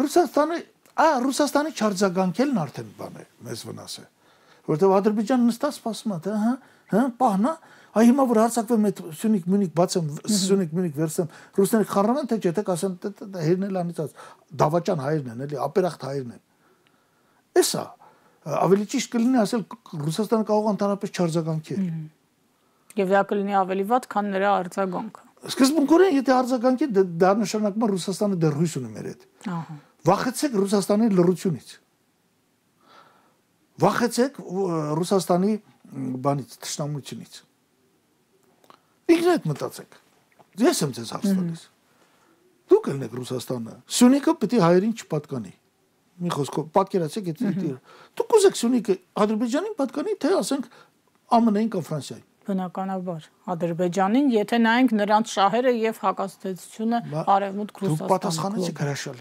Ռուսաստանը, ա, Ռուսաստանի չարձագանքելն արդեն բան է, մեզ վնաս է։ Որտեւ Ադրբեջանը նստած սպասում է, թե հա, հա, պահնա, այ հիմա որ հարձակվեմ այդ Սյունիք Մյունիկ բացեմ, Սյունիք Մյունիկ վերցեմ, ռուսները խառնվեն թե չէ, թե կասեն հերն էլ անիցած, դավաճան հայերն են, էլի, ապերախտ հայերն են։ Էսա ավելի ճիշտ կլինի ասել Ռուսաստանը կարող ընդհանրապես չարձագանքի։ Եվ դա կլինի ավելի վատ, քան նրա արձագանքը։ Սկզբունքորեն եթե արձագանքի դա նշանակում է Ռուսաստանը դեռ հույս ունի մեր հետ։ Ահա։ Վախեցեք Ռուսաստանի լրությունից։ Վախեցեք Ռուսաստանի բանից, ճշտամությունից։ Ինքն այդ մտածեք։ Ես եմ ձեզ հարցնելիս։ Դուք ելնեք Ռուսաստանը։ Սյունիքը պետք է հայերին չպատկանի։ Մի խոսքով, պատկերացեք այդ դիտը։ Դուք ուզեք Սյունիքը Ադրբեջանին պատկանի, թե ասենք ԱՄՆ-ին կամ Ֆրանսիային բնականաբար Ադրբեջանին, եթե նայենք նրանց շահերը եւ հակաստեցությունը արևմուտք Ռուսաստանի։ Դուք պատասխանեցիք հրաշալի